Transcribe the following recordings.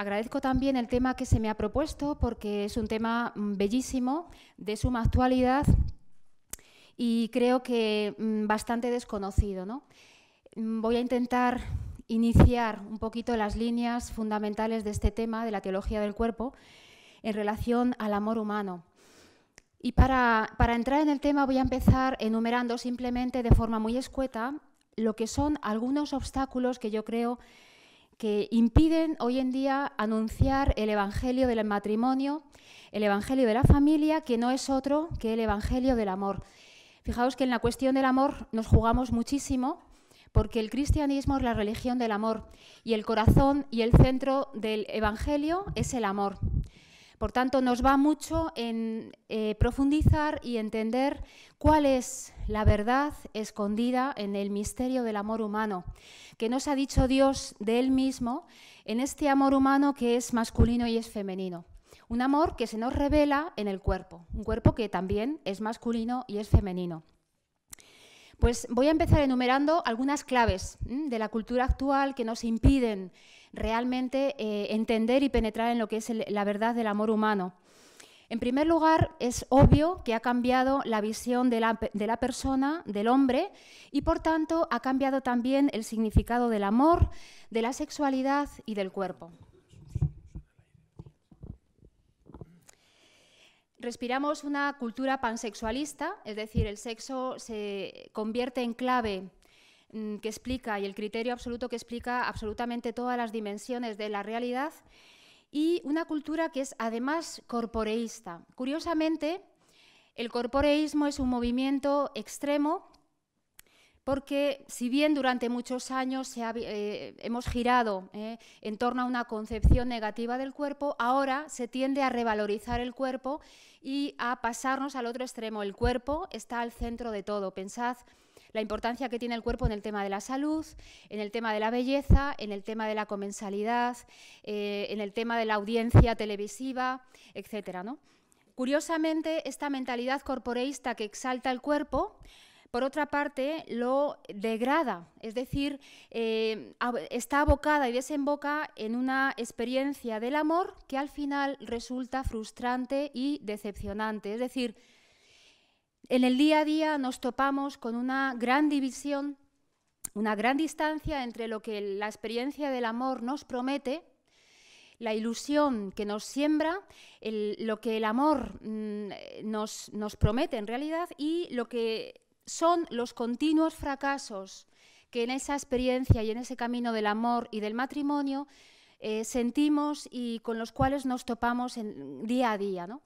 Agradezco también el tema que se me ha propuesto porque es un tema mm, bellísimo, de suma actualidad y creo que mm, bastante desconocido. ¿no? Mm, voy a intentar iniciar un poquito las líneas fundamentales de este tema, de la teología del cuerpo, en relación al amor humano. Y para, para, entrar en el tema voy a empezar enumerando simplemente de forma muy escueta lo que son algunos obstáculos que yo creo que que impiden hoy en día anunciar el Evangelio del matrimonio, el Evangelio de la familia, que no es otro que el Evangelio del amor. Fijaos que en la cuestión del amor nos jugamos muchísimo porque el cristianismo es la religión del amor y el corazón y el centro del Evangelio es el amor. Por tanto, nos va mucho en eh, profundizar y entender cuál es la verdad escondida en el misterio del amor humano, que nos ha dicho Dios de Él mismo en este amor humano que es masculino y es femenino. Un amor que se nos revela en el cuerpo, un cuerpo que también es masculino y es femenino. Pues voy a empezar enumerando algunas claves de la cultura actual que nos impiden realmente eh, entender y penetrar en lo que es la verdad del amor humano. En primer lugar, es obvio que ha cambiado la visión de la, persona, del hombre, y por tanto ha cambiado también el significado del amor, de la sexualidad y del cuerpo. Respiramos una cultura pansexualista, es decir, el sexo se convierte en clave Mm, que explica y el criterio absoluto que explica absolutamente todas las dimensiones de la realidad y una cultura que es además corporeísta. Curiosamente, el corporeísmo es un movimiento extremo porque si bien durante muchos años eh, hemos girado eh, en torno a una concepción negativa del cuerpo, ahora se tiende a revalorizar el cuerpo y a pasarnos al otro extremo. El cuerpo está al centro de todo. Pensad la importancia que tiene el cuerpo en el tema de la salud, en el tema de la belleza, en el tema de la comensalidad, eh, en el tema de la audiencia televisiva, etc. Curiosamente, esta mentalidad corporeísta que exalta el cuerpo, por otra parte, lo degrada, es decir, eh, está abocada y desemboca en una experiencia del amor que al final resulta frustrante y decepcionante. Es decir, en el día a día nos topamos con una gran división, una gran distancia entre lo que la experiencia del amor nos promete, la ilusión que nos siembra, lo que el amor mm, nos, nos promete en realidad y lo que son los continuos fracasos que en esa experiencia y en ese camino del amor y del matrimonio eh, sentimos y con los cuales nos topamos en, día a día. ¿no?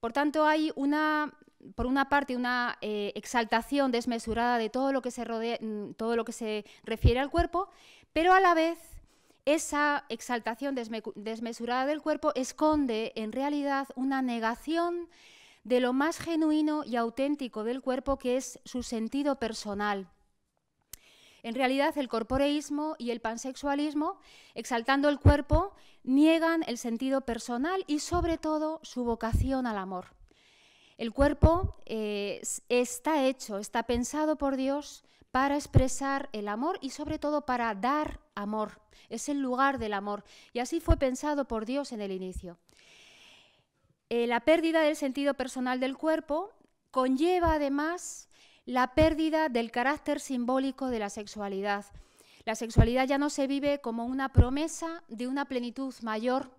Por tanto, hay una por una parte, una eh, exaltación desmesurada de todo lo, que se mm, todo lo que se refiere al cuerpo, pero a la vez esa exaltación desmesurada del cuerpo esconde en realidad una negación de lo más genuino y auténtico del cuerpo, que es su sentido personal. En realidad, el corporeísmo y el pansexualismo, exaltando el cuerpo, niegan el sentido personal y sobre todo su vocación al amor. El cuerpo eh, está hecho, está pensado por Dios para expresar el amor y sobre todo para dar amor. Es el lugar del amor. Y así fue pensado por Dios en el inicio. Eh, la pérdida del sentido personal del cuerpo conlleva además la pérdida del carácter simbólico de la sexualidad. La sexualidad ya no se vive como una promesa de una plenitud mayor,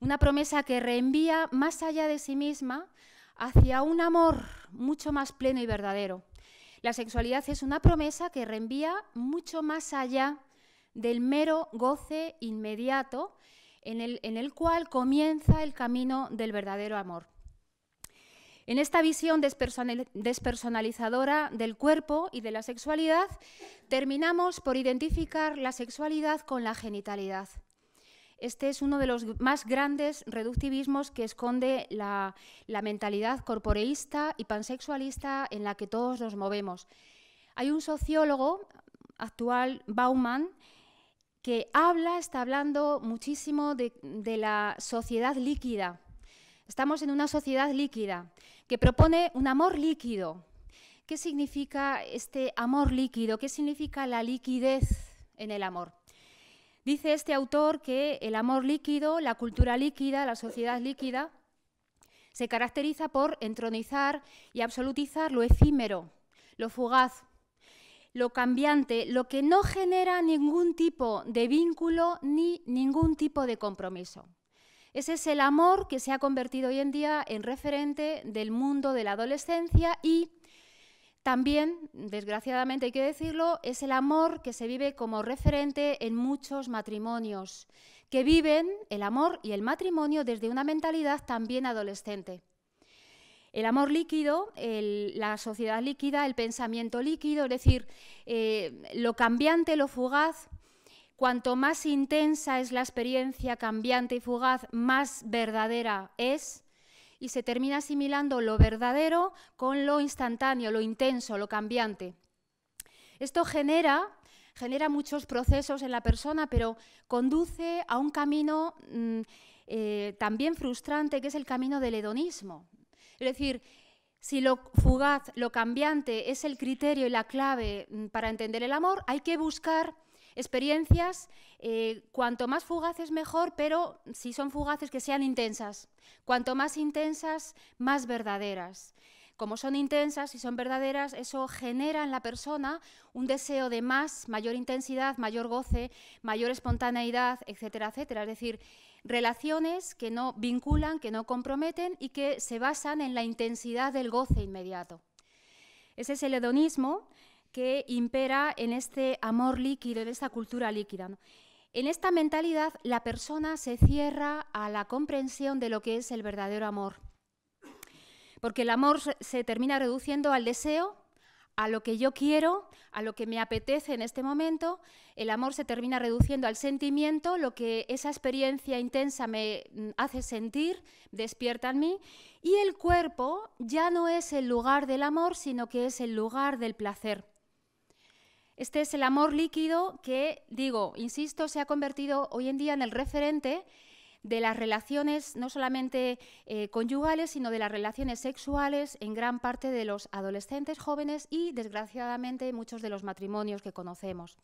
una promesa que reenvía más allá de sí misma hacia un amor mucho más pleno y verdadero. La sexualidad es una promesa que reenvía mucho más allá del mero goce inmediato en el, cual comienza el camino del verdadero amor. En esta visión despersonalizadora del cuerpo y de la sexualidad, terminamos por identificar la sexualidad con la genitalidad. Este es uno de los más grandes reductivismos que esconde la, mentalidad corporeísta y pansexualista en la que todos nos movemos. Hay un sociólogo actual, Bauman, que habla, está hablando muchísimo de la sociedad líquida. Estamos en una sociedad líquida que propone un amor líquido. ¿Qué significa este amor líquido? ¿Qué significa la liquidez en el amor? Dice este autor que el amor líquido, la cultura líquida, la sociedad líquida, se caracteriza por entronizar y absolutizar lo efímero, lo fugaz, lo cambiante, lo que no genera ningún tipo de vínculo ni ningún tipo de compromiso. Ese es el amor que se ha convertido hoy en día en referente del mundo de la adolescencia y también, desgraciadamente hay que decirlo, es el amor que se vive como referente en muchos matrimonios, que viven el amor y el matrimonio desde una mentalidad también adolescente. El amor líquido, la sociedad líquida, el pensamiento líquido, es decir, eh, lo cambiante, lo fugaz, cuanto más intensa es la experiencia cambiante y fugaz, más verdadera es y se termina asimilando lo verdadero con lo instantáneo, lo intenso, lo cambiante. Esto genera, genera muchos procesos en la persona, pero conduce a un camino mm, eh, también frustrante, que es el camino del hedonismo. Es decir, si lo fugaz, lo cambiante es el criterio y la clave mm, para entender el amor, hay que buscar Experiencias, eh, cuanto más fugaces mejor, pero si son fugaces que sean intensas. Cuanto más intensas, más verdaderas. Como son intensas y son verdaderas, eso genera en la persona un deseo de más, mayor intensidad, mayor goce, mayor espontaneidad, etcétera, etcétera. Es decir, relaciones que no vinculan, que no comprometen y que se basan en la intensidad del goce inmediato. Ese es el hedonismo que impera en este amor líquido, en esta cultura líquida. En esta mentalidad la persona se cierra a la comprensión de lo que es el verdadero amor, porque el amor se termina reduciendo al deseo, a lo que yo quiero, a lo que me apetece en este momento, el amor se termina reduciendo al sentimiento, lo que esa experiencia intensa me mm, hace sentir, despierta en mí, y el cuerpo ya no es el lugar del amor, sino que es el lugar del placer. Este es el amor líquido que, digo, insisto, se ha convertido hoy en día en el referente de las relaciones no solamente eh, conyugales, sino de las relaciones sexuales en gran parte de los adolescentes jóvenes y, desgraciadamente, muchos de los matrimonios que conocemos.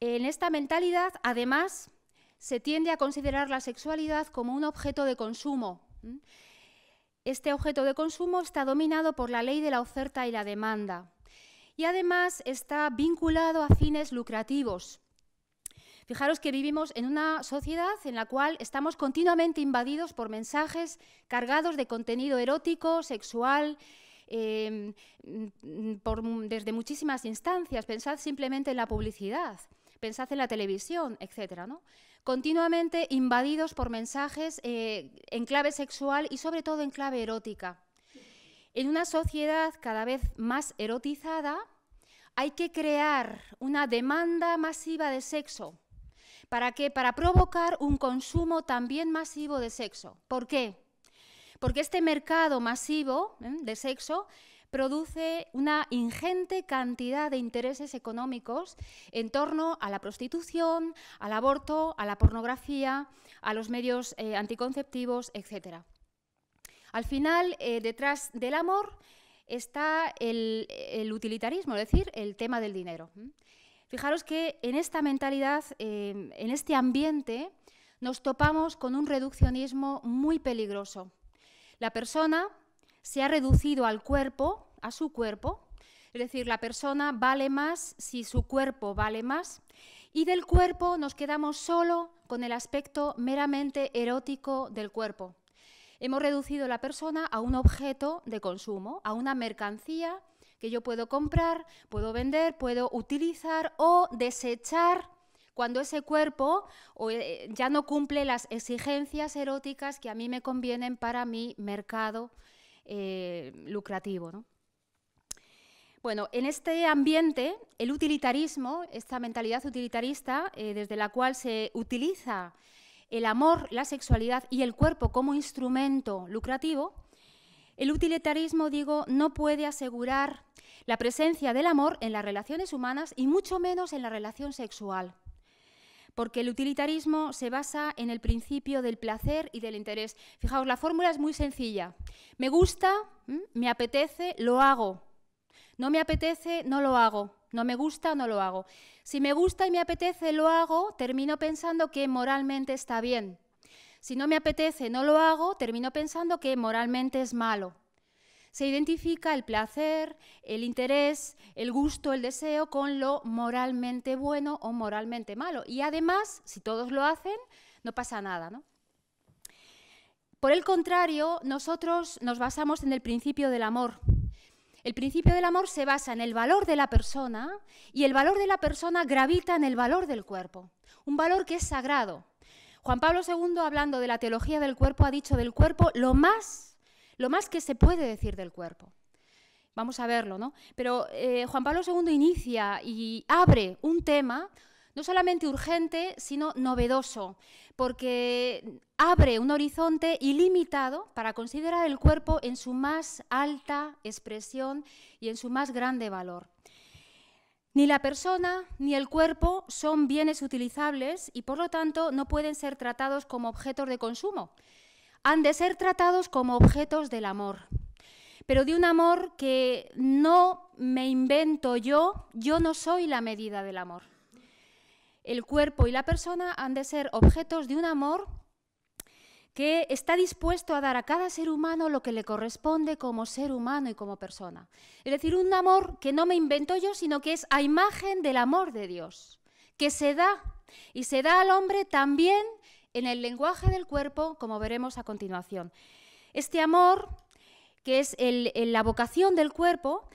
En esta mentalidad, además, se tiende a considerar la sexualidad como un objeto de consumo. Este objeto de consumo está dominado por la ley de la oferta y la demanda y además está vinculado a fines lucrativos. Fijaros que vivimos en una sociedad en la cual estamos continuamente invadidos por mensajes cargados de contenido erótico, sexual, em, mm, desde muchísimas instancias. Pensad simplemente en la publicidad, pensad en la televisión, etc. Continuamente invadidos por mensajes eh, en clave sexual y sobre todo en clave erótica. En una sociedad cada vez más erotizada, hay que crear una demanda masiva de sexo. ¿Para que Para provocar un consumo también masivo de sexo. ¿Por qué? Porque este mercado masivo ¿eh? de sexo produce una ingente cantidad de intereses económicos en torno a la prostitución, al aborto, a la pornografía, a los medios eh, anticonceptivos, etcétera. Al final, eh, detrás del amor está el, utilitarismo, es decir, el tema del dinero. Fijaros que en esta mentalidad, eh, en este ambiente, nos topamos con un reduccionismo muy peligroso. La persona se ha reducido al cuerpo, a su cuerpo, es decir, la persona vale más si su cuerpo vale más, y del cuerpo nos quedamos solo con el aspecto meramente erótico del cuerpo. Hemos reducido la persona a un objeto de consumo, a una mercancía que yo puedo comprar, puedo vender, puedo utilizar o desechar cuando ese cuerpo eh, ya no cumple las exigencias eróticas que a mí me convienen para mi mercado eh, lucrativo. Bueno, en este ambiente, el utilitarismo, esta mentalidad utilitarista, eh, desde la cual se utiliza el amor, la sexualidad y el cuerpo como instrumento lucrativo, el utilitarismo, digo, no puede asegurar la presencia del amor en las relaciones humanas y mucho menos en la relación sexual, porque el utilitarismo se basa en el principio del placer y del interés. Fijaos, la fórmula es muy sencilla. Me gusta, me apetece, lo hago. No me apetece, no lo hago. No me gusta, no lo hago. Si me gusta y me apetece, lo hago, termino pensando que moralmente está bien. Si no me apetece, no lo hago, termino pensando que moralmente es malo. Se identifica el placer, el interés, el gusto, el deseo con lo moralmente bueno o moralmente malo. Y además, si todos lo hacen, no pasa nada, Por el contrario, nosotros nos basamos en el principio del amor, el principio del amor se basa en el valor de la persona y el valor de la persona gravita en el valor del cuerpo, un valor que es sagrado. Juan Pablo II, hablando de la teología del cuerpo, ha dicho del cuerpo lo más, lo más que se puede decir del cuerpo. Vamos a verlo, ¿no? Pero eh, Juan Pablo II inicia y abre un tema no solamente urgente, sino novedoso, porque abre un horizonte ilimitado para considerar el cuerpo en su más alta expresión y en su más grande valor. Ni la persona ni el cuerpo son bienes utilizables y por lo tanto no pueden ser tratados como objetos de consumo. Han de ser tratados como objetos del amor, pero de un amor que no me invento yo, yo no soy la medida del amor el cuerpo y la persona han de ser objetos de un amor que está dispuesto a dar a cada ser humano lo que le corresponde como ser humano y como persona. Es decir, un amor que no me invento yo, sino que es a imagen del amor de Dios, que se da y se da al hombre también en el lenguaje del cuerpo, como veremos a continuación. Este amor, que es la vocación del cuerpo,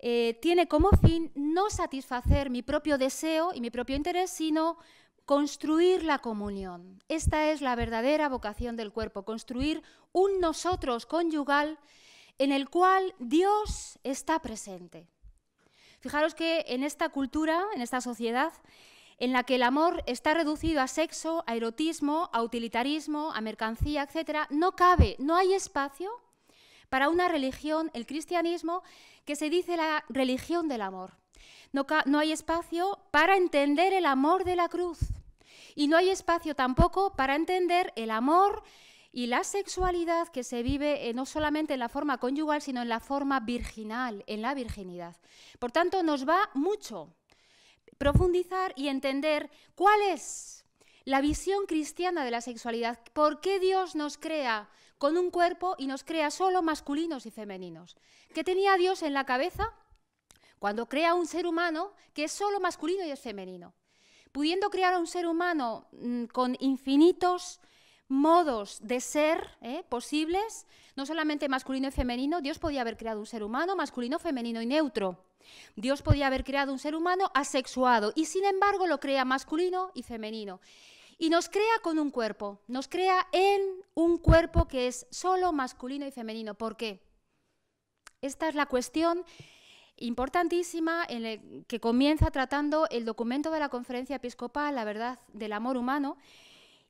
eh, tiene como fin no satisfacer mi propio deseo y mi propio interés, sino construir la comunión. Esta es la verdadera vocación del cuerpo, construir un nosotros conyugal en el cual Dios está presente. Fijaros que en esta cultura, en esta sociedad, en la que el amor está reducido a sexo, a erotismo, a utilitarismo, a mercancía, etc., no cabe, no hay espacio para una religión, el cristianismo, que se dice la religión del amor. No, hay espacio para entender el amor de la cruz y no hay espacio tampoco para entender el amor y la sexualidad que se vive eh, no solamente en la forma conyugal, sino en la forma virginal, en la virginidad. Por tanto, nos va mucho profundizar y entender cuál es la visión cristiana de la sexualidad, por qué Dios nos crea con un cuerpo y nos crea solo masculinos y femeninos. ¿Qué tenía Dios en la cabeza cuando crea un ser humano que es solo masculino y es femenino? Pudiendo crear a un ser humano mm, con infinitos modos de ser eh, posibles, no solamente masculino y femenino, Dios podía haber creado un ser humano masculino, femenino y neutro. Dios podía haber creado un ser humano asexuado y sin embargo lo crea masculino y femenino. Y nos crea con un cuerpo, nos crea en un cuerpo que es solo masculino y femenino. ¿Por qué? Esta es la cuestión importantísima en el que comienza tratando el documento de la Conferencia Episcopal, la verdad del amor humano,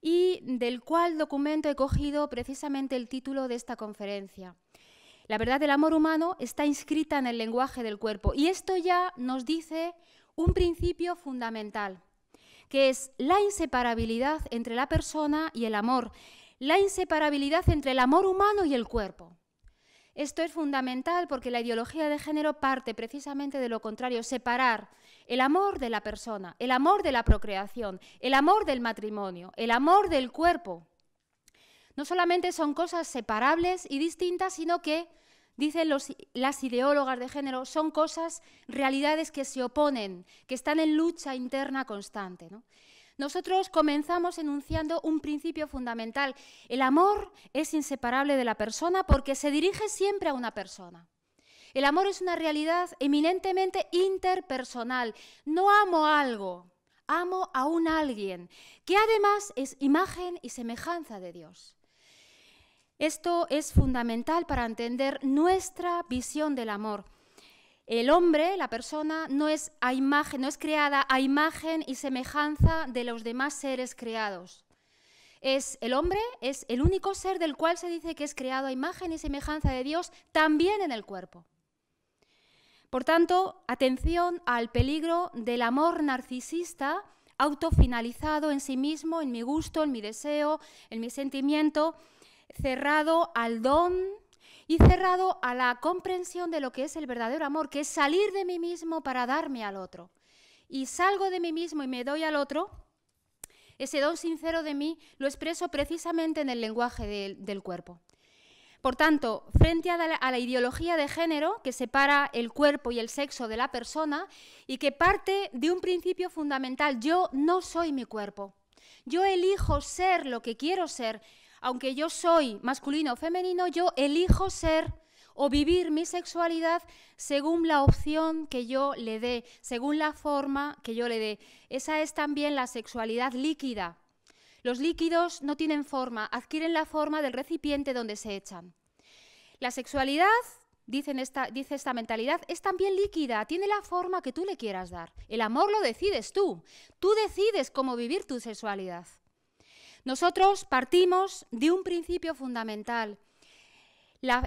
y del cual documento he cogido precisamente el título de esta conferencia. La verdad del amor humano está inscrita en el lenguaje del cuerpo y esto ya nos dice un principio fundamental que es la inseparabilidad entre la persona y el amor, la inseparabilidad entre el amor humano y el cuerpo. Esto es fundamental porque la ideología de género parte precisamente de lo contrario, separar el amor de la persona, el amor de la procreación, el amor del matrimonio, el amor del cuerpo. No solamente son cosas separables y distintas, sino que Dicen las ideólogas de género, son cosas, realidades que se oponen, que están en lucha interna constante. Nosotros comenzamos enunciando un principio fundamental. El amor es inseparable de la persona porque se dirige siempre a una persona. El amor es una realidad eminentemente interpersonal. No amo algo, amo a un alguien que además es imagen y semejanza de Dios. Esto es fundamental para entender nuestra visión del amor. El hombre, la persona, no es, a imagen, no es creada a imagen y semejanza de los demás seres creados. Es el hombre es el único ser del cual se dice que es creado a imagen y semejanza de Dios también en el cuerpo. Por tanto, atención al peligro del amor narcisista autofinalizado en sí mismo, en mi gusto, en mi deseo, en mi sentimiento, cerrado al don y cerrado a la comprensión de lo que es el verdadero amor, que es salir de mí mismo para darme al otro. Y salgo de mí mismo y me doy al otro, ese don sincero de mí lo expreso precisamente en el lenguaje del cuerpo. Por tanto, frente a la, ideología de género que separa el cuerpo y el sexo de la persona y que parte de un principio fundamental, yo no soy mi cuerpo. Yo elijo ser lo que quiero ser aunque yo soy masculino o femenino, yo elijo ser o vivir mi sexualidad según la opción que yo le dé, según la forma que yo le dé. Esa es también la sexualidad líquida. Los líquidos no tienen forma, adquieren la forma del recipiente donde se echan. La sexualidad, dice esta mentalidad, es también líquida, tiene la forma que tú le quieras dar. El amor lo decides tú, tú decides cómo vivir tu sexualidad. Nosotros partimos de un principio fundamental.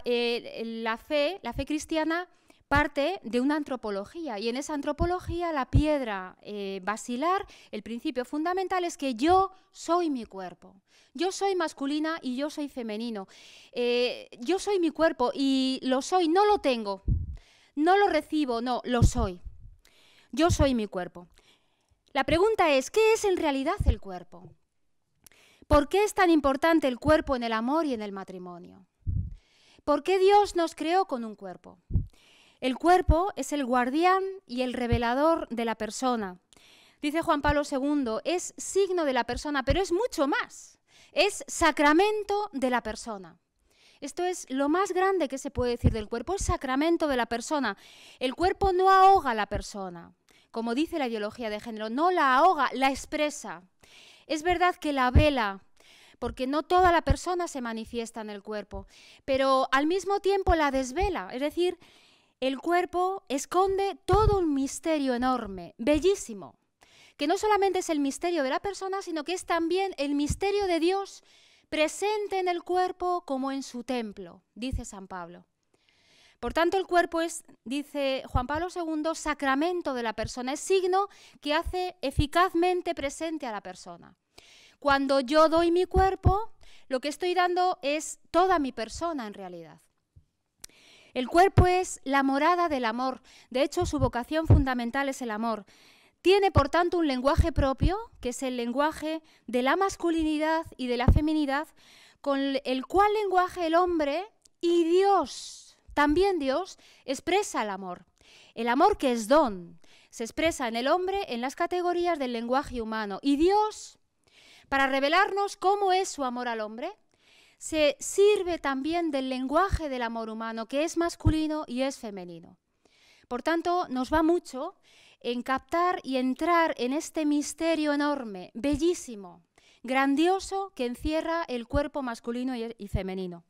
Eh, la, fe, la fe cristiana parte de una antropología y en esa antropología la piedra eh, basilar, el principio fundamental es que yo soy mi cuerpo, yo soy masculina y yo soy femenino, eh, yo soy mi cuerpo y lo soy, no lo tengo, no lo recibo, no, lo soy, yo soy mi cuerpo. La pregunta es, ¿qué es en realidad el cuerpo? ¿Por qué es tan importante el cuerpo en el amor y en el matrimonio? ¿Por qué Dios nos creó con un cuerpo? El cuerpo es el guardián y el revelador de la persona. Dice Juan Pablo II, es signo de la persona, pero es mucho más. Es sacramento de la persona. Esto es lo más grande que se puede decir del cuerpo, es sacramento de la persona. El cuerpo no ahoga a la persona, como dice la ideología de género, no la ahoga, la expresa. Es verdad que la vela, porque no toda la persona se manifiesta en el cuerpo, pero al mismo tiempo la desvela, es decir, el cuerpo esconde todo un misterio enorme, bellísimo, que no solamente es el misterio de la persona, sino que es también el misterio de Dios presente en el cuerpo como en su templo, dice San Pablo. Por tanto, el cuerpo es, dice Juan Pablo II, sacramento de la persona, es signo que hace eficazmente presente a la persona. Cuando yo doy mi cuerpo, lo que estoy dando es toda mi persona en realidad. El cuerpo es la morada del amor. De hecho, su vocación fundamental es el amor. Tiene, por tanto, un lenguaje propio, que es el lenguaje de la masculinidad y de la feminidad, con el cual lenguaje el hombre y Dios, también Dios, expresa el amor. El amor que es don, se expresa en el hombre en las categorías del lenguaje humano. Y Dios para revelarnos cómo es su amor al hombre, se sirve también del lenguaje del amor humano, que es masculino y es femenino. Por tanto, nos va mucho en captar y entrar en este misterio enorme, bellísimo, grandioso, que encierra el cuerpo masculino y femenino.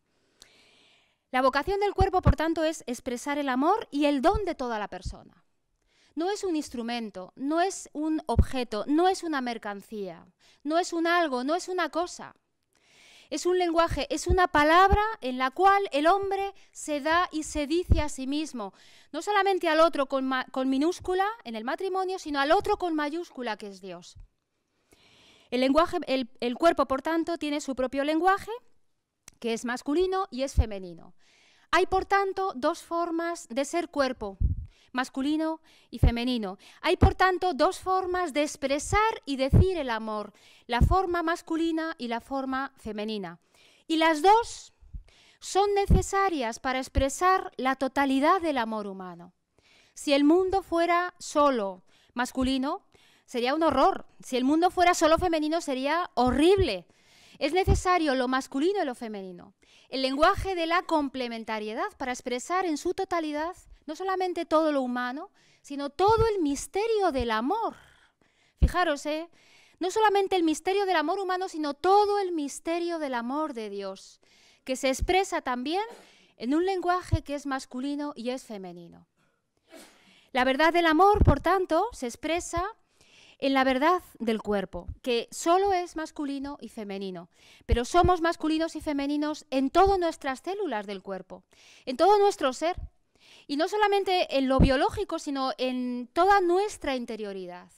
La vocación del cuerpo, por tanto, es expresar el amor y el don de toda la persona. No es un instrumento, no es un objeto, no es una mercancía, no es un algo, no es una cosa. Es un lenguaje, es una palabra en la cual el hombre se da y se dice a sí mismo, no solamente al otro con, minúscula en el matrimonio, sino al otro con mayúscula que es Dios. El, lenguaje, el cuerpo, por tanto, tiene su propio lenguaje, que es masculino y es femenino. Hay, por tanto, dos formas de ser cuerpo, masculino y femenino. Hay, por tanto, dos formas de expresar y decir el amor, la forma masculina y la forma femenina. Y las dos son necesarias para expresar la totalidad del amor humano. Si el mundo fuera solo masculino, sería un horror. Si el mundo fuera solo femenino, sería horrible. Es necesario lo masculino y lo femenino. El lenguaje de la complementariedad para expresar en su totalidad no solamente todo lo humano, sino todo el misterio del amor. Fijaros, ¿eh? no solamente el misterio del amor humano, sino todo el misterio del amor de Dios, que se expresa también en un lenguaje que es masculino y es femenino. La verdad del amor, por tanto, se expresa en la verdad del cuerpo, que solo es masculino y femenino, pero somos masculinos y femeninos en todas nuestras células del cuerpo, en todo nuestro ser. Y no solamente en lo biológico, sino en toda nuestra interioridad.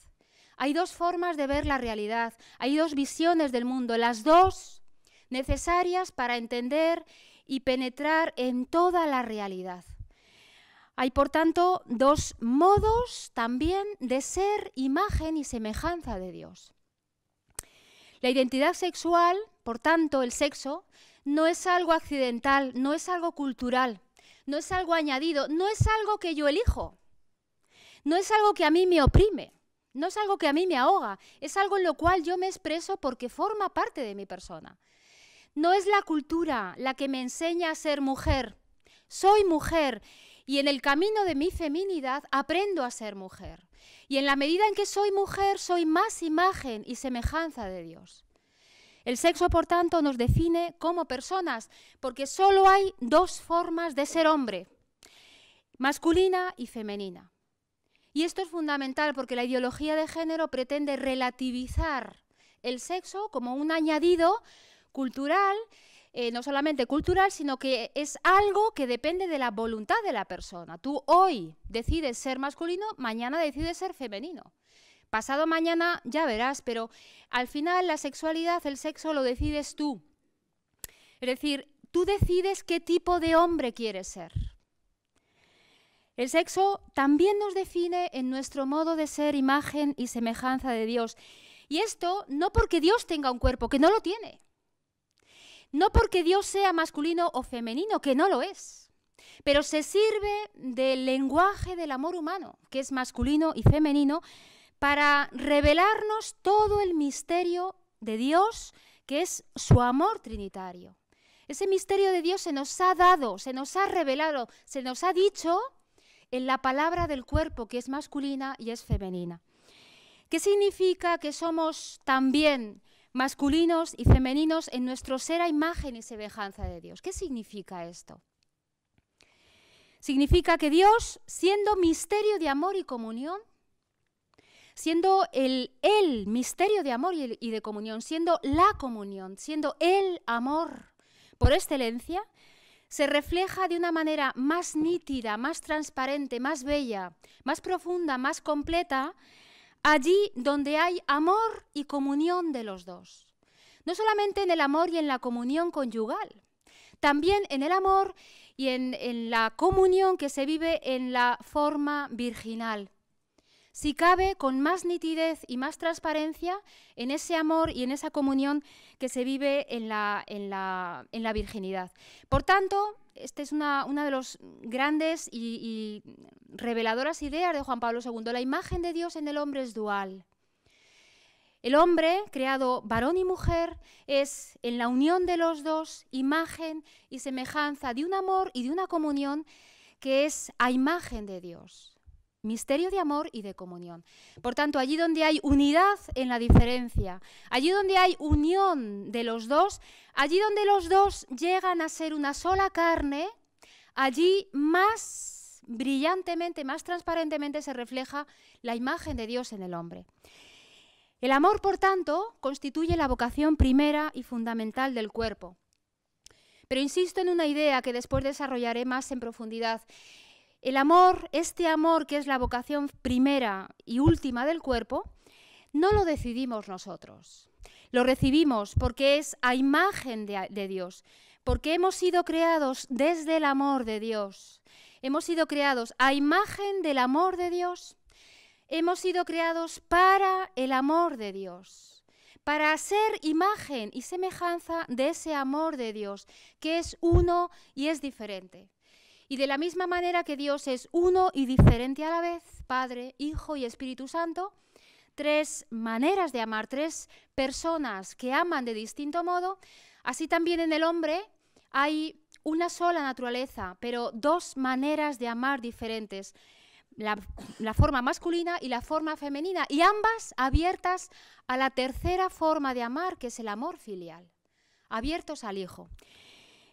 Hay dos formas de ver la realidad, hay dos visiones del mundo, las dos necesarias para entender y penetrar en toda la realidad. Hay, por tanto, dos modos también de ser imagen y semejanza de Dios. La identidad sexual, por tanto, el sexo, no es algo accidental, no es algo cultural, no es algo añadido, no es algo que yo elijo, no es algo que a mí me oprime, no es algo que a mí me ahoga, es algo en lo cual yo me expreso porque forma parte de mi persona. No es la cultura la que me enseña a ser mujer, soy mujer y en el camino de mi feminidad aprendo a ser mujer. Y en la medida en que soy mujer, soy más imagen y semejanza de Dios. El sexo, por tanto, nos define como personas, porque solo hay dos formas de ser hombre, masculina y femenina. Y esto es fundamental porque la ideología de género pretende relativizar el sexo como un añadido cultural, eh, no solamente cultural, sino que es algo que depende de la voluntad de la persona. Tú hoy decides ser masculino, mañana decides ser femenino. Pasado mañana ya verás, pero al final la sexualidad, el sexo lo decides tú. Es decir, tú decides qué tipo de hombre quieres ser. El sexo también nos define en nuestro modo de ser imagen y semejanza de Dios. Y esto no porque Dios tenga un cuerpo, que no lo tiene. No porque Dios sea masculino o femenino, que no lo es. Pero se sirve del lenguaje del amor humano, que es masculino y femenino, para revelarnos todo el misterio de Dios, que es su amor trinitario. Ese misterio de Dios se nos ha dado, se nos ha revelado, se nos ha dicho en la palabra del cuerpo, que es masculina y es femenina. ¿Qué significa que somos también masculinos y femeninos en nuestro ser a imagen y semejanza de Dios? ¿Qué significa esto? Significa que Dios, siendo misterio de amor y comunión, siendo el, misterio de amor y, de comunión, siendo la comunión, siendo el amor por excelencia, se refleja de una manera más nítida, más transparente, más bella, más profunda, más completa, allí donde hay amor y comunión de los dos. No solamente en el amor y en la comunión conyugal, también en el amor y en la comunión que se vive en la forma virginal, si cabe, con más nitidez y más transparencia en ese amor y en esa comunión que se vive en la, virginidad. Por tanto, esta es una, de las grandes y, y, reveladoras ideas de Juan Pablo II. La imagen de Dios en el hombre es dual. El hombre, creado varón y mujer, es en la unión de los dos imagen y semejanza de un amor y de una comunión que es a imagen de Dios misterio de amor y de comunión. Por tanto, allí donde hay unidad en la diferencia, allí donde hay unión de los dos, allí donde los dos llegan a ser una sola carne, allí más brillantemente, más transparentemente se refleja la imagen de Dios en el hombre. El amor, por tanto, constituye la vocación primera y fundamental del cuerpo. Pero insisto en una idea que después desarrollaré más en profundidad, el amor, este amor que es la vocación primera y última del cuerpo, no lo decidimos nosotros. Lo recibimos porque es a imagen de, Dios, porque hemos sido creados desde el amor de Dios. Hemos sido creados a imagen del amor de Dios. Hemos sido creados para el amor de Dios para ser imagen y semejanza de ese amor de Dios, que es uno y es diferente. Y de la misma manera que Dios es uno y diferente a la vez, Padre, Hijo y Espíritu Santo, tres maneras de amar, tres personas que aman de distinto modo, así también en el hombre hay una sola naturaleza, pero dos maneras de amar diferentes. La, forma masculina y la forma femenina, y ambas abiertas a la tercera forma de amar, que es el amor filial, abiertos al Hijo.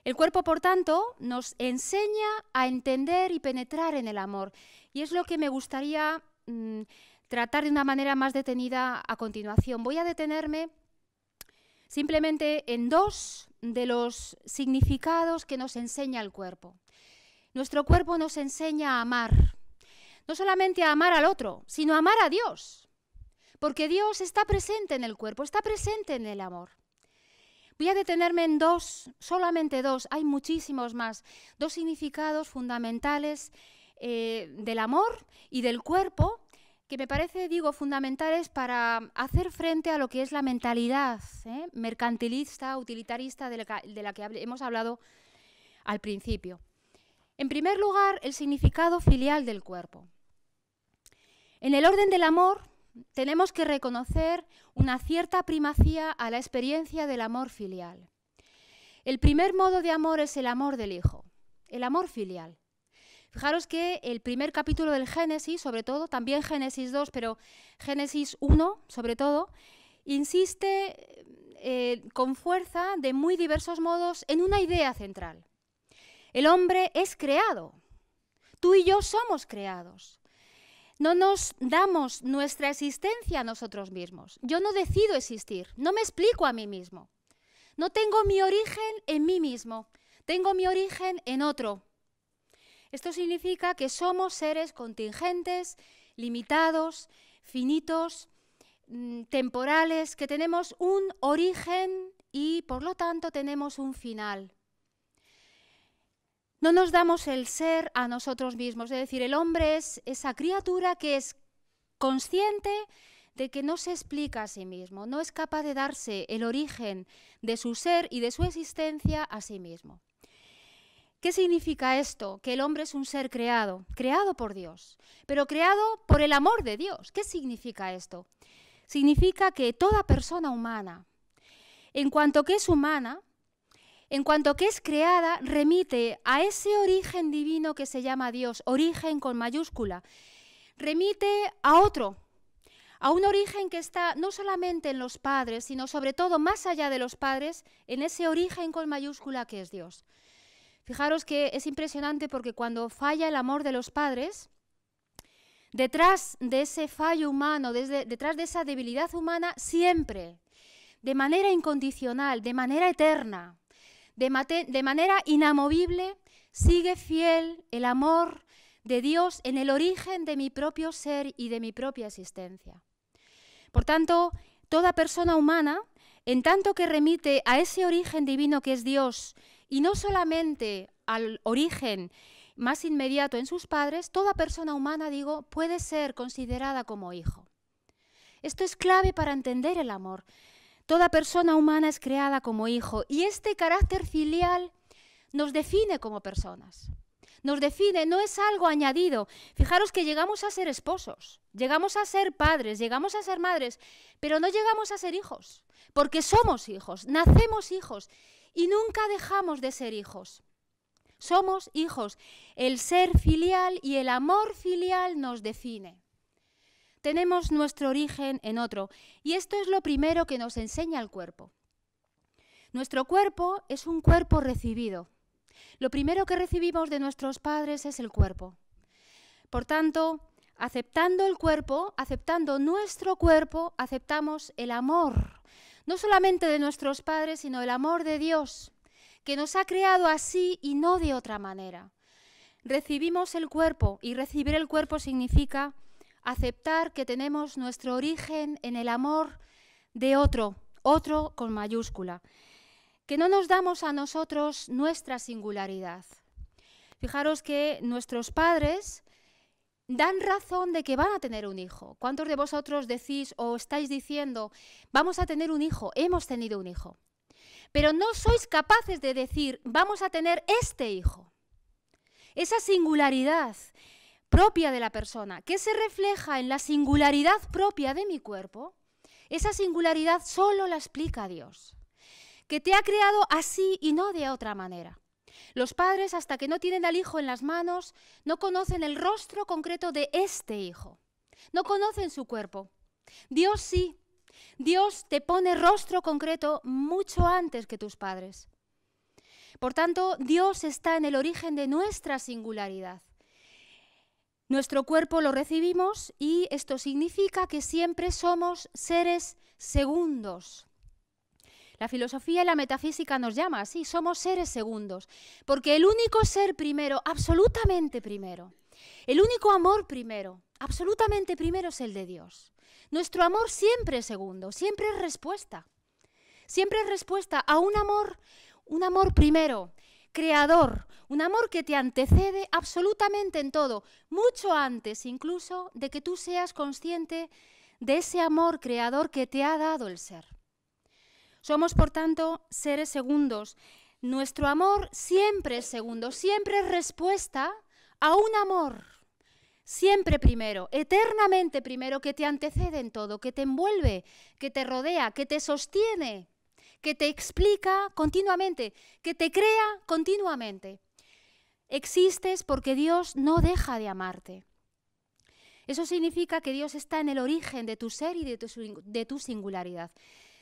El cuerpo, por tanto, nos enseña a entender y penetrar en el amor. Y es lo que me gustaría mm, tratar de una manera más detenida a continuación. Voy a detenerme simplemente en dos de los significados que nos enseña el cuerpo. Nuestro cuerpo nos enseña a amar, no solamente a amar al otro, sino a amar a Dios, porque Dios está presente en el cuerpo, está presente en el amor. Voy a detenerme en dos, solamente dos, hay muchísimos más, dos significados fundamentales eh, del amor y del cuerpo que me parece, digo, fundamentales para hacer frente a lo que es la mentalidad ¿eh? mercantilista, utilitarista de la que hemos hablado al principio. En primer lugar, el significado filial del cuerpo. En el orden del amor tenemos que reconocer una cierta primacía a la experiencia del amor filial. El primer modo de amor es el amor del Hijo, el amor filial. Fijaros que el primer capítulo del Génesis, sobre todo, también Génesis 2, pero Génesis 1, sobre todo, insiste eh, con fuerza de muy diversos modos en una idea central. El hombre es creado. Tú y yo somos creados no nos damos nuestra existencia a nosotros mismos. Yo no decido existir, no me explico a mí mismo. No tengo mi origen en mí mismo, tengo mi origen en otro. Esto significa que somos seres contingentes, limitados, finitos, mm, temporales, que tenemos un origen y por lo tanto tenemos un final no nos damos el ser a nosotros mismos. Es decir, el hombre es esa criatura que es consciente de que no se explica a sí mismo, no es capaz de darse el origen de su ser y de su existencia a sí mismo. ¿Qué significa esto? Que el hombre es un ser creado, creado por Dios, pero creado por el amor de Dios. ¿Qué significa esto? Significa que toda persona humana, en cuanto que es humana, en cuanto que es creada, remite a ese origen divino que se llama Dios, origen con mayúscula. Remite a otro, a un origen que está no solamente en los padres, sino sobre todo más allá de los padres, en ese origen con mayúscula que es Dios. Fijaros que es impresionante porque cuando falla el amor de los padres, detrás de ese fallo humano, desde, detrás de esa debilidad humana, siempre, de manera incondicional, de manera eterna, de, manera inamovible sigue fiel el amor de Dios en el origen de mi propio ser y de mi propia existencia. Por tanto, toda persona humana, en tanto que remite a ese origen divino que es Dios, y no solamente al origen más inmediato en sus padres, toda persona humana, digo, puede ser considerada como hijo. Esto es clave para entender el amor. Toda persona humana es creada como hijo y este carácter filial nos define como personas. Nos define, no es algo añadido. Fijaros que llegamos a ser esposos, llegamos a ser padres, llegamos a ser madres, pero no llegamos a ser hijos, porque somos hijos, nacemos hijos y nunca dejamos de ser hijos. Somos hijos. El ser filial y el amor filial nos define tenemos nuestro origen en otro. Y esto es lo primero que nos enseña el cuerpo. Nuestro cuerpo es un cuerpo recibido. Lo primero que recibimos de nuestros padres es el cuerpo. Por tanto, aceptando el cuerpo, aceptando nuestro cuerpo, aceptamos el amor, no solamente de nuestros padres, sino el amor de Dios, que nos ha creado así y no de otra manera. Recibimos el cuerpo y recibir el cuerpo significa aceptar que tenemos nuestro origen en el amor de otro, otro con mayúscula, que no nos damos a nosotros nuestra singularidad. Fijaros que nuestros padres dan razón de que van a tener un hijo. ¿Cuántos de vosotros decís o estáis diciendo, vamos a tener un hijo, hemos tenido un hijo? Pero no sois capaces de decir, vamos a tener este hijo. Esa singularidad propia de la persona, que se refleja en la singularidad propia de mi cuerpo, esa singularidad solo la explica Dios, que te ha creado así y no de otra manera. Los padres, hasta que no tienen al hijo en las manos, no conocen el rostro concreto de este hijo, no conocen su cuerpo. Dios sí, Dios te pone rostro concreto mucho antes que tus padres. Por tanto, Dios está en el origen de nuestra singularidad. Nuestro cuerpo lo recibimos y esto significa que siempre somos seres segundos. La filosofía y la metafísica nos llama así, somos seres segundos, porque el único ser primero, absolutamente primero, el único amor primero, absolutamente primero es el de Dios. Nuestro amor siempre es segundo, siempre es respuesta. Siempre es respuesta a un amor, un amor primero, creador, un amor que te antecede absolutamente en todo, mucho antes incluso de que tú seas consciente de ese amor creador que te ha dado el ser. Somos, por tanto, seres segundos. Nuestro amor siempre es segundo, siempre es respuesta a un amor, siempre primero, eternamente primero, que te antecede en todo, que te envuelve, que te rodea, que te sostiene que te explica continuamente, que te crea continuamente. Existes porque Dios no deja de amarte. Eso significa que Dios está en el origen de tu ser y de tu, singularidad.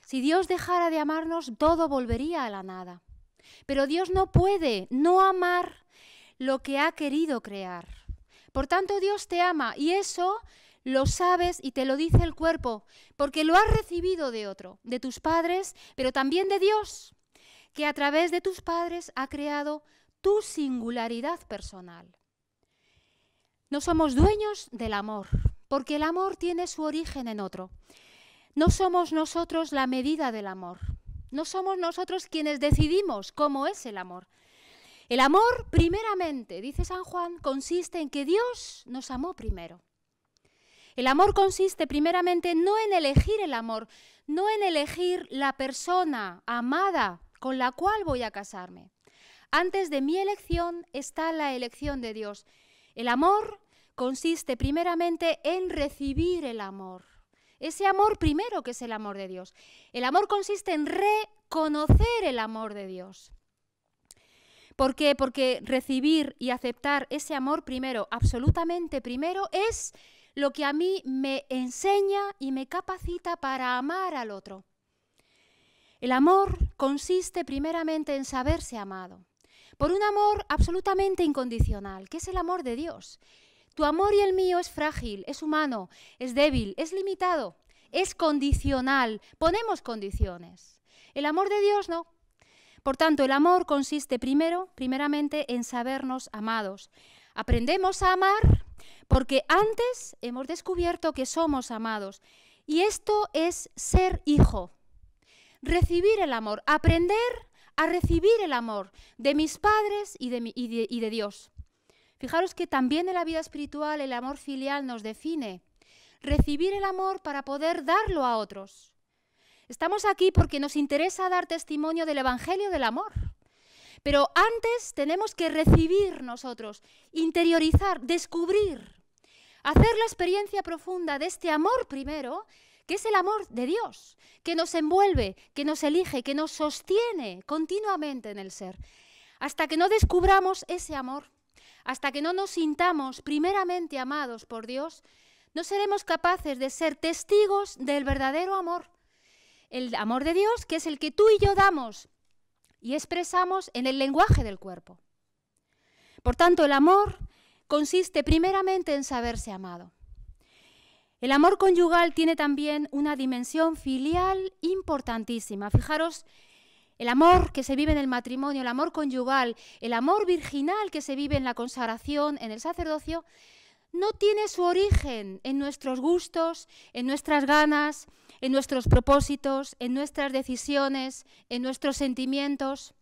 Si Dios dejara de amarnos, todo volvería a la nada. Pero Dios no puede no amar lo que ha querido crear. Por tanto, Dios te ama y eso lo sabes y te lo dice el cuerpo, porque lo has recibido de otro, de tus padres, pero también de Dios, que a través de tus padres ha creado tu singularidad personal. No somos dueños del amor, porque el amor tiene su origen en otro. No somos nosotros la medida del amor. No somos nosotros quienes decidimos cómo es el amor. El amor, primeramente, dice San Juan, consiste en que Dios nos amó primero. El amor consiste primeramente no en elegir el amor, no en elegir la persona amada con la cual voy a casarme. Antes de mi elección está la elección de Dios. El amor consiste primeramente en recibir el amor. Ese amor primero que es el amor de Dios. El amor consiste en reconocer el amor de Dios. ¿Por qué? Porque recibir y aceptar ese amor primero, absolutamente primero, es lo que a mí me enseña y me capacita para amar al otro. El amor consiste primeramente en saberse amado, por un amor absolutamente incondicional, que es el amor de Dios. Tu amor y el mío es frágil, es humano, es débil, es limitado, es condicional, ponemos condiciones. El amor de Dios no. Por tanto, el amor consiste primero, primeramente, en sabernos amados, Aprendemos a amar porque antes hemos descubierto que somos amados. Y esto es ser hijo. Recibir el amor, aprender a recibir el amor de mis padres y de, Dios. Fijaros que también en la vida espiritual el amor filial nos define. Recibir el amor para poder darlo a otros. Estamos aquí porque nos interesa dar testimonio del Evangelio del Amor. Pero antes tenemos que recibir nosotros, interiorizar, descubrir, hacer la experiencia profunda de este amor primero, que es el amor de Dios, que nos envuelve, que nos elige, que nos sostiene continuamente en el ser. Hasta que no descubramos ese amor, hasta que no nos sintamos primeramente amados por Dios, no seremos capaces de ser testigos del verdadero amor. El amor de Dios, que es el que tú y yo damos y expresamos en el lenguaje del cuerpo. Por tanto, el amor consiste primeramente en saberse amado. El amor conyugal tiene también una dimensión filial importantísima. Fijaros, el amor que se vive en el matrimonio, el amor conyugal, el amor virginal que se vive en la consagración, en el sacerdocio, no tiene su origen en nuestros gustos, en nuestras ganas, en nuestros propósitos, en nuestras decisiones, en nuestros sentimientos.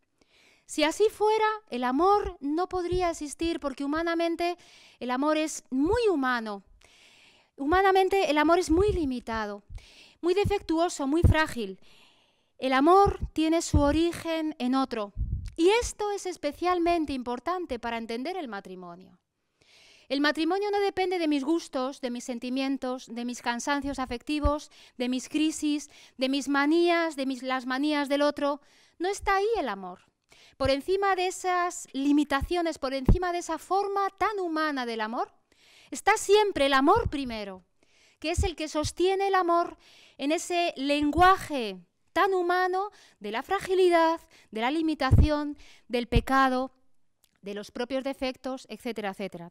Si así fuera, el amor no podría existir porque humanamente el amor es muy humano. Humanamente el amor es muy limitado, muy defectuoso, muy frágil. El amor tiene su origen en otro. Y esto es especialmente importante para entender el matrimonio. El matrimonio no depende de mis gustos, de mis sentimientos, de mis cansancios afectivos, de mis crisis, de mis manías, de mis, las manías del otro. No está ahí el amor. Por encima de esas limitaciones, por encima de esa forma tan humana del amor, está siempre el amor primero, que es el que sostiene el amor en ese lenguaje tan humano de la fragilidad, de la limitación, del pecado, de los propios defectos, etcétera, etcétera.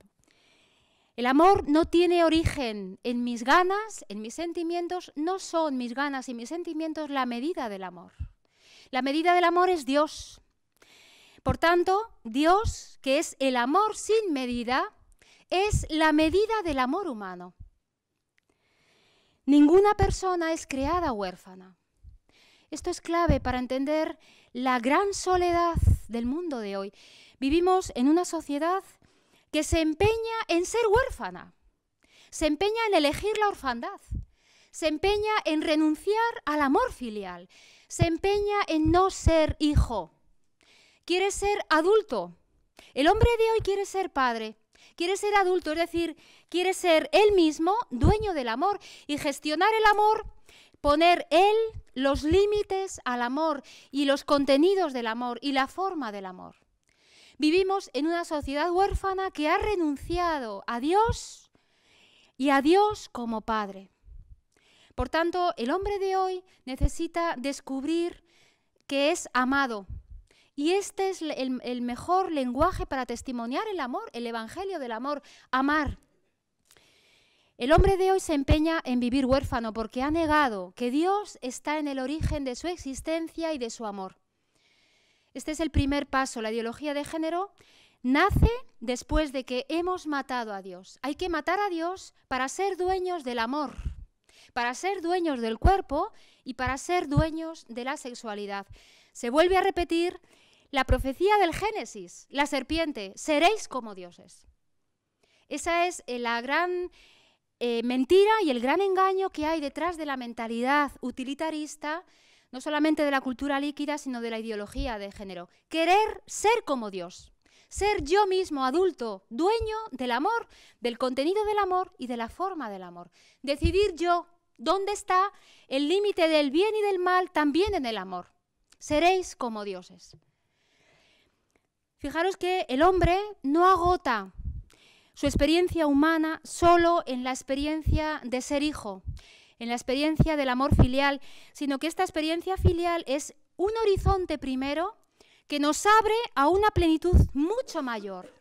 El amor no tiene origen en mis ganas, en mis sentimientos, no son mis ganas y mis sentimientos la medida del amor. La medida del amor es Dios. Por tanto, Dios, que es el amor sin medida, es la medida del amor humano. Ninguna persona es creada huérfana. Esto es clave para entender la gran soledad del mundo de hoy. Vivimos en una sociedad que se empeña en ser huérfana, se empeña en elegir la orfandad, se empeña en renunciar al amor filial, se empeña en no ser hijo, quiere ser adulto. El hombre de hoy quiere ser padre, quiere ser adulto, es decir, quiere ser él mismo dueño del amor y gestionar el amor, poner él los límites al amor y los contenidos del amor y la forma del amor. Vivimos en una sociedad huérfana que ha renunciado a Dios y a Dios como Padre. Por tanto, el hombre de hoy necesita descubrir que es amado. Y este es el, mejor lenguaje para testimoniar el amor, el Evangelio del amor, amar. El hombre de hoy se empeña en vivir huérfano porque ha negado que Dios está en el origen de su existencia y de su amor. Este es el primer paso. La ideología de género nace después de que hemos matado a Dios. Hay que matar a Dios para ser dueños del amor, para ser dueños del cuerpo y para ser dueños de la sexualidad. Se vuelve a repetir la profecía del Génesis, la serpiente, seréis como dioses. Esa es eh, la gran eh, mentira y el gran engaño que hay detrás de la mentalidad utilitarista no solamente de la cultura líquida, sino de la ideología de género. Querer ser como Dios, ser yo mismo adulto, dueño del amor, del contenido del amor y de la forma del amor. Decidir yo dónde está el límite del bien y del mal también en el amor. Seréis como dioses. Fijaros que el hombre no agota su experiencia humana solo en la experiencia de ser hijo en la experiencia del amor filial, sino que esta experiencia filial es un horizonte primero que nos abre a una plenitud mucho mayor.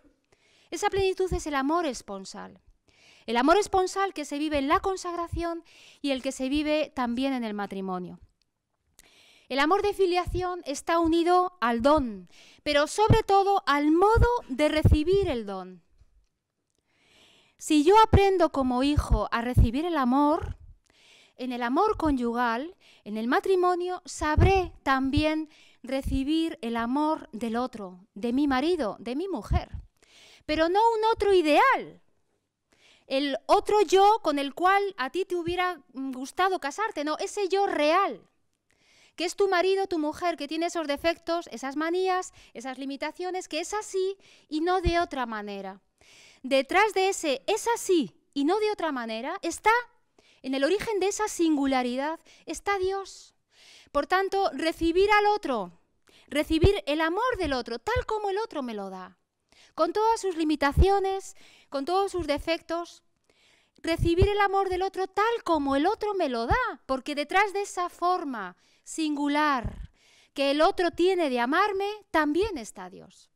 Esa plenitud es el amor esponsal. El amor esponsal que se vive en la consagración y el que se vive también en el matrimonio. El amor de filiación está unido al don, pero sobre todo al modo de recibir el don. Si yo aprendo como hijo a recibir el amor, en el amor conyugal, en el matrimonio, sabré también recibir el amor del otro, de mi marido, de mi mujer. Pero no un otro ideal, el otro yo con el cual a ti te hubiera mm, gustado casarte, no, ese yo real, que es tu marido, tu mujer, que tiene esos defectos, esas manías, esas limitaciones, que es así y no de otra manera. Detrás de ese es así y no de otra manera está en el origen de esa singularidad está Dios. Por tanto, recibir al otro, recibir el amor del otro, tal como el otro me lo da, con todas sus limitaciones, con todos sus defectos, recibir el amor del otro tal como el otro me lo da, porque detrás de esa forma singular que el otro tiene de amarme, también está Dios.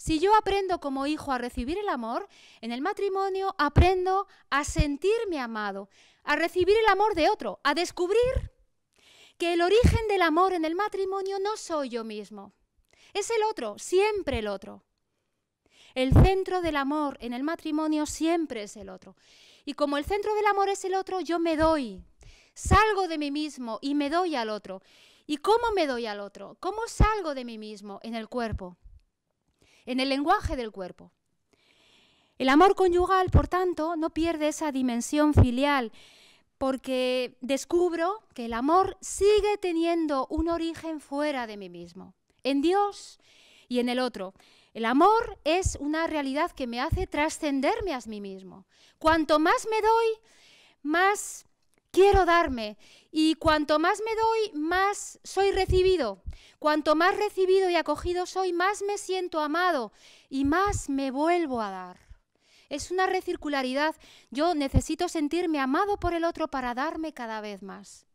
Si yo aprendo como hijo a recibir el amor, en el matrimonio aprendo a sentirme amado, a recibir el amor de otro, a descubrir que el origen del amor en el matrimonio no soy yo mismo, es el otro, siempre el otro. El centro del amor en el matrimonio siempre es el otro. Y como el centro del amor es el otro, yo me doy, salgo de mí mismo y me doy al otro. ¿Y cómo me doy al otro? ¿Cómo salgo de mí mismo en el cuerpo? en el lenguaje del cuerpo. El amor conyugal, por tanto, no pierde esa dimensión filial, porque descubro que el amor sigue teniendo un origen fuera de mí mismo, en Dios y en el otro. El amor es una realidad que me hace trascenderme a mí mismo. Cuanto más me doy, más Quiero darme y cuanto más me doy, más soy recibido. Cuanto más recibido y acogido soy, más me siento amado y más me vuelvo a dar. Es una recircularidad. Yo necesito sentirme amado por el otro para darme cada vez más.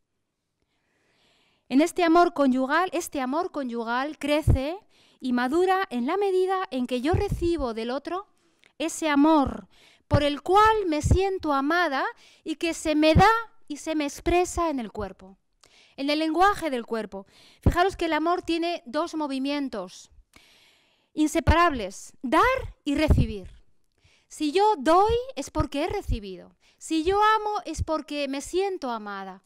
En este amor conyugal, este amor conyugal crece y madura en la medida en que yo recibo del otro ese amor por el cual me siento amada y que se me da y se me expresa en el cuerpo, en el lenguaje del cuerpo. Fijaros que el amor tiene dos movimientos inseparables, dar y recibir. Si yo doy es porque he recibido. Si yo amo es porque me siento amada.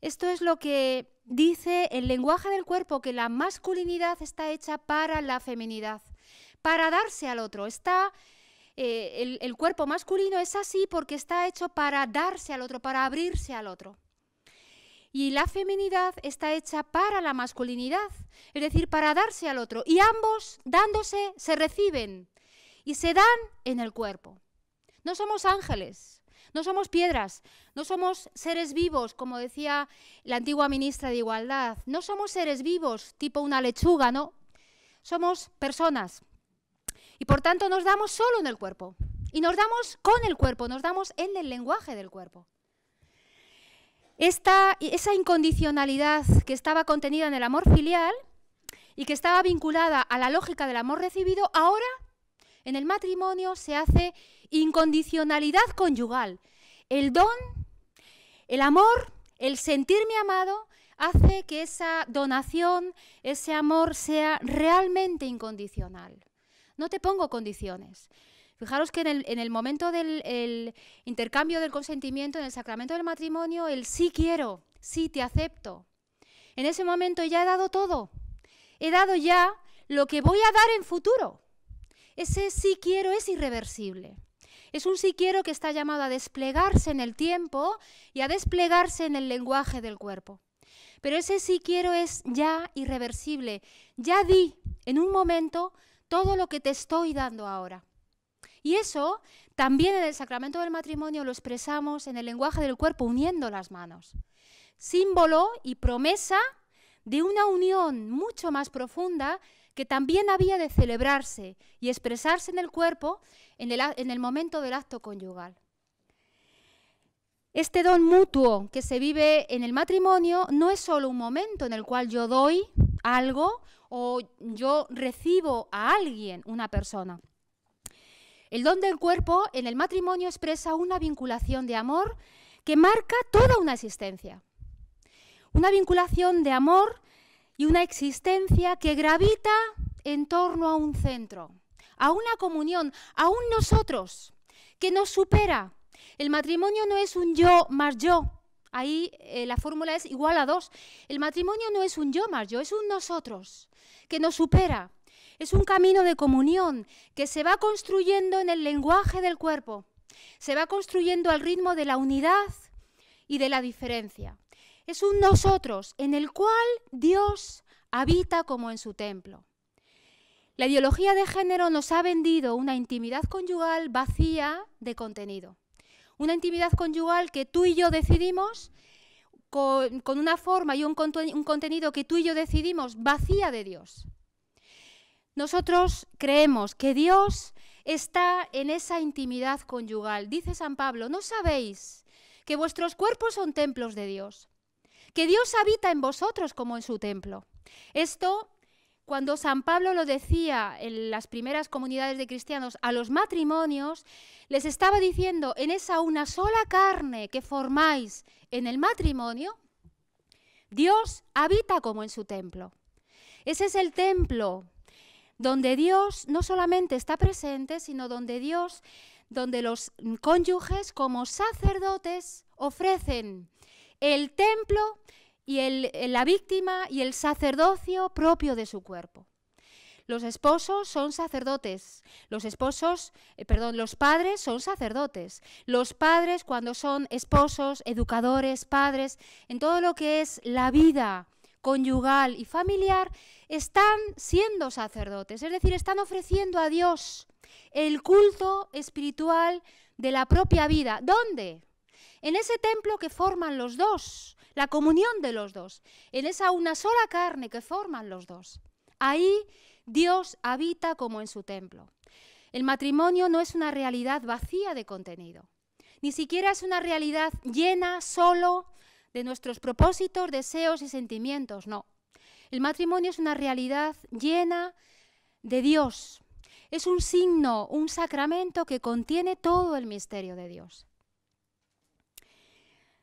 Esto es lo que dice el lenguaje del cuerpo, que la masculinidad está hecha para la feminidad, para darse al otro. Está eh, el, el cuerpo masculino es así porque está hecho para darse al otro, para abrirse al otro. Y la feminidad está hecha para la masculinidad, es decir, para darse al otro. Y ambos, dándose, se reciben y se dan en el cuerpo. No somos ángeles, no somos piedras, no somos seres vivos, como decía la antigua ministra de Igualdad, no somos seres vivos, tipo una lechuga, no. Somos personas, y por tanto nos damos solo en el cuerpo. Y nos damos con el cuerpo, nos damos en el lenguaje del cuerpo. Esta, esa incondicionalidad que estaba contenida en el amor filial y que estaba vinculada a la lógica del amor recibido, ahora en el matrimonio se hace incondicionalidad conyugal. El don, el amor, el sentirme amado hace que esa donación, ese amor sea realmente incondicional. No te pongo condiciones. Fijaros que en el, momento del intercambio del consentimiento, en el sacramento del matrimonio, el sí quiero, sí te acepto. En ese momento ya he dado todo. He dado ya lo que voy a dar en futuro. Ese sí quiero es irreversible. Es un sí quiero que está llamado a desplegarse en el tiempo y a desplegarse en el lenguaje del cuerpo. Pero ese sí quiero es ya irreversible. Ya di en un momento todo lo que te estoy dando ahora. Y eso también en el sacramento del matrimonio lo expresamos en el lenguaje del cuerpo, uniendo las manos. Símbolo y promesa de una unión mucho más profunda que también había de celebrarse y expresarse en el cuerpo en el, en el momento del acto conyugal. Este don mutuo que se vive en el matrimonio no es solo un momento en el cual yo doy algo o yo recibo a alguien, una persona. El don del cuerpo en el matrimonio expresa una vinculación de amor que marca toda una existencia. Una vinculación de amor y una existencia que gravita en torno a un centro, a una comunión, a un nosotros que nos supera, el matrimonio no es un yo más yo. Ahí eh, la fórmula es igual a dos. El matrimonio no es un yo más yo, es un nosotros que nos supera. Es un camino de comunión que se va construyendo en el lenguaje del cuerpo, se va construyendo al ritmo de la unidad y de la diferencia. Es un nosotros en el cual Dios habita como en su templo. La ideología de género nos ha vendido una intimidad conyugal vacía de contenido. Una intimidad conyugal que tú y yo decidimos, con, una forma y un, contenido que tú y yo decidimos, vacía de Dios. Nosotros creemos que Dios está en esa intimidad conyugal. Dice San Pablo, ¿no sabéis que vuestros cuerpos son templos de Dios? Que Dios habita en vosotros como en su templo. Esto cuando San Pablo lo decía en las primeras comunidades de cristianos a los matrimonios, les estaba diciendo, en esa una sola carne que formáis en el matrimonio, Dios habita como en su templo. Ese es el templo donde Dios no solamente está presente, sino donde Dios, donde los cónyuges como sacerdotes ofrecen el templo y eh, la víctima y el sacerdocio propio de su cuerpo. Los esposos son sacerdotes, los esposos, eh, perdón, los padres son sacerdotes. Los padres cuando son esposos, educadores, padres, en todo lo que es la vida conyugal y familiar, están siendo sacerdotes, es decir, están ofreciendo a Dios el culto espiritual de la propia vida. ¿Dónde? En ese templo que forman los dos, la comunión de los dos, en esa una sola carne que forman los dos. Ahí Dios habita como en su templo. El matrimonio no es una realidad vacía de contenido, ni siquiera es una realidad llena solo de nuestros propósitos, deseos y sentimientos, no. El matrimonio es una realidad llena de Dios. Es un signo, un sacramento que contiene todo el misterio de Dios.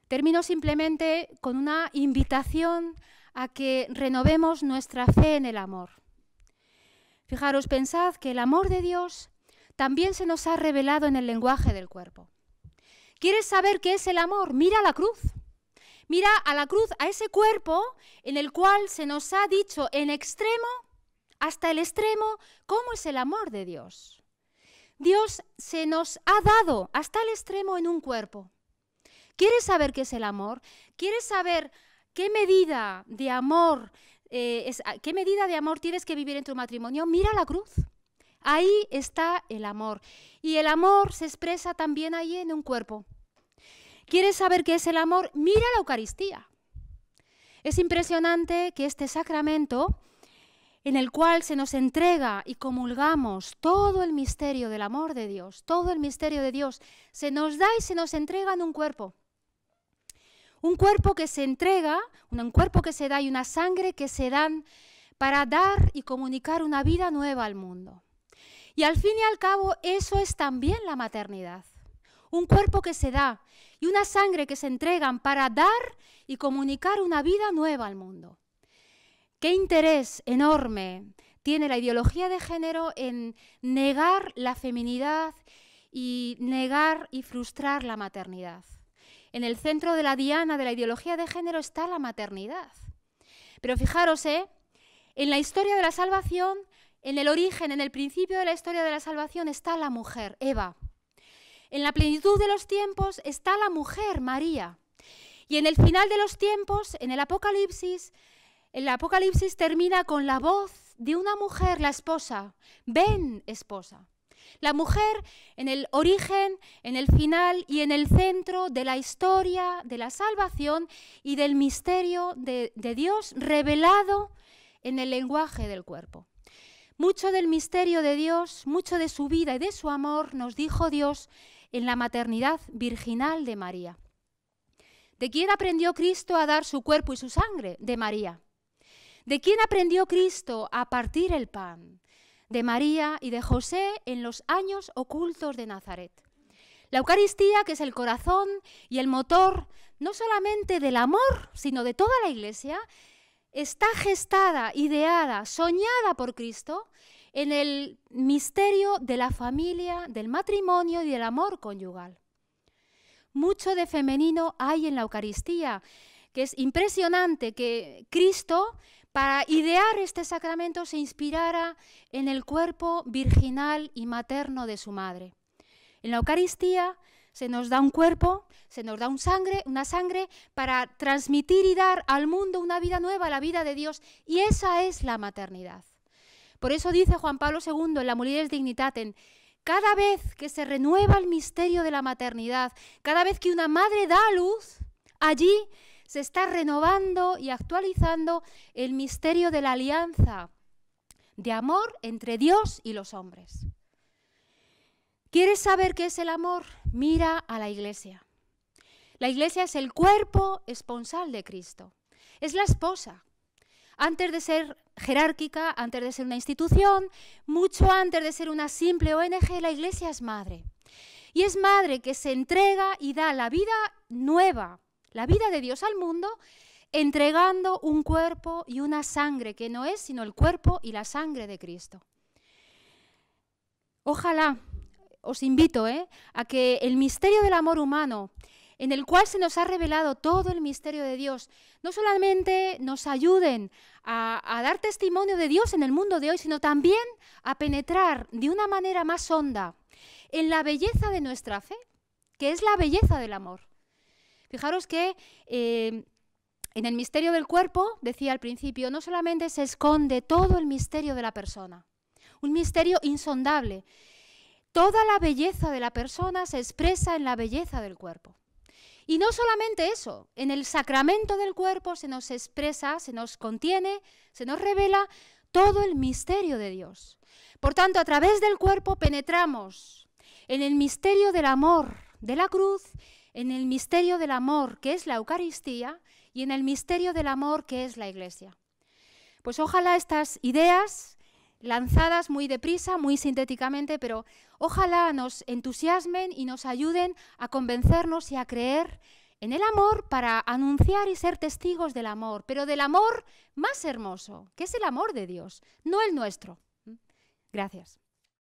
Termino simplemente con una invitación a que renovemos nuestra fe en el amor. Fijaros, pensad que el amor de Dios también se nos ha revelado en el lenguaje del cuerpo. ¿Quieres saber qué es el amor? Mira la cruz. Mira a la cruz, a ese cuerpo en el cual se nos ha dicho en extremo, hasta el extremo, cómo es el amor de Dios. Dios se nos ha dado hasta el extremo en un cuerpo. ¿Quieres saber qué es el amor? ¿Quieres saber qué medida de amor, eh, ah, qué medida de amor tienes que vivir en tu matrimonio? Mira la cruz. Ahí está el amor. Y el amor se expresa también ahí en un cuerpo. ¿Quieres saber qué es el amor? Mira la Eucaristía. Es impresionante que este sacramento, en el cual se nos entrega y comulgamos todo el misterio del amor de Dios, todo el misterio de Dios, se nos da y se nos entrega en un cuerpo. Un cuerpo que se entrega, un cuerpo que se da y una sangre que se dan para dar y comunicar una vida nueva al mundo. Y al fin y al cabo, eso es también la maternidad. Un cuerpo que se da y una sangre que se entregan para dar y comunicar una vida nueva al mundo. Qué interés enorme tiene la ideología de género en negar la feminidad y negar y frustrar la maternidad en el centro de la diana de la ideología de género está la maternidad. Pero fijaros, ¿eh? en la historia de la salvación, en el origen, en el principio de la historia de la salvación está la mujer, Eva. En la plenitud de los tiempos está la mujer, María. Y en el final de los tiempos, en el Apocalipsis, el Apocalipsis termina con la voz de una mujer, la esposa. Ven, esposa. La mujer en el origen, en el final y en el centro de la historia, de la salvación y del misterio de, Dios revelado en el lenguaje del cuerpo. Mucho del misterio de Dios, mucho de su vida y de su amor nos dijo Dios en la maternidad virginal de María. ¿De quién aprendió Cristo a dar su cuerpo y su sangre? De María. ¿De quién aprendió Cristo a partir el pan? de María y de José en los años ocultos de Nazaret. La Eucaristía, que es el corazón y el motor no solamente del amor, sino de toda la Iglesia, está gestada, ideada, soñada por Cristo en el misterio de la familia, del matrimonio y del amor conyugal. Mucho de femenino hay en la Eucaristía, que es impresionante que Cristo para idear este sacramento se inspirara en el cuerpo virginal y materno de su madre. En la Eucaristía se nos da un cuerpo, se nos da un sangre, una sangre para transmitir y dar al mundo una vida nueva, la vida de Dios, y esa es la maternidad. Por eso dice Juan Pablo II en la Mulieres Dignitatem, cada vez que se renueva el misterio de la maternidad, cada vez que una madre da a luz, allí se está renovando y actualizando el misterio de la alianza de amor entre Dios y los hombres. ¿Quieres saber qué es el amor? Mira a la iglesia. La iglesia es el cuerpo esponsal de Cristo. Es la esposa. Antes de ser jerárquica, antes de ser una institución, mucho antes de ser una simple ONG, la iglesia es madre. Y es madre que se entrega y da la vida nueva la vida de Dios al mundo, entregando un cuerpo y una sangre que no es sino el cuerpo y la sangre de Cristo. Ojalá, os invito ¿eh? a que el misterio del amor humano, en el cual se nos ha revelado todo el misterio de Dios, no solamente nos ayuden a, a, dar testimonio de Dios en el mundo de hoy, sino también a penetrar de una manera más honda en la belleza de nuestra fe, que es la belleza del amor. Fijaros que... Eh, en el misterio del cuerpo, decía al principio, no solamente se esconde todo el misterio de la persona, un misterio insondable. Toda la belleza de la persona se expresa en la belleza del cuerpo. Y no solamente eso, en el sacramento del cuerpo se nos expresa, se nos contiene, se nos revela todo el misterio de Dios. Por tanto, a través del cuerpo penetramos en el misterio del amor de la cruz en el misterio del amor que es la Eucaristía y en el misterio del amor que es la Iglesia. Pues ojalá estas ideas, lanzadas muy deprisa, muy sintéticamente, pero ojalá nos entusiasmen y nos ayuden a convencernos y a creer en el amor para anunciar y ser testigos del amor, pero del amor más hermoso, que es el amor de Dios, no el nuestro. Gracias.